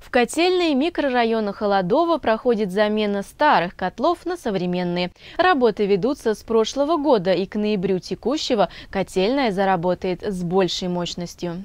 В котельной микрорайона Холодова проходит замена старых котлов на современные. Работы ведутся с прошлого года, и к ноябрю текущего котельная заработает с большей мощностью.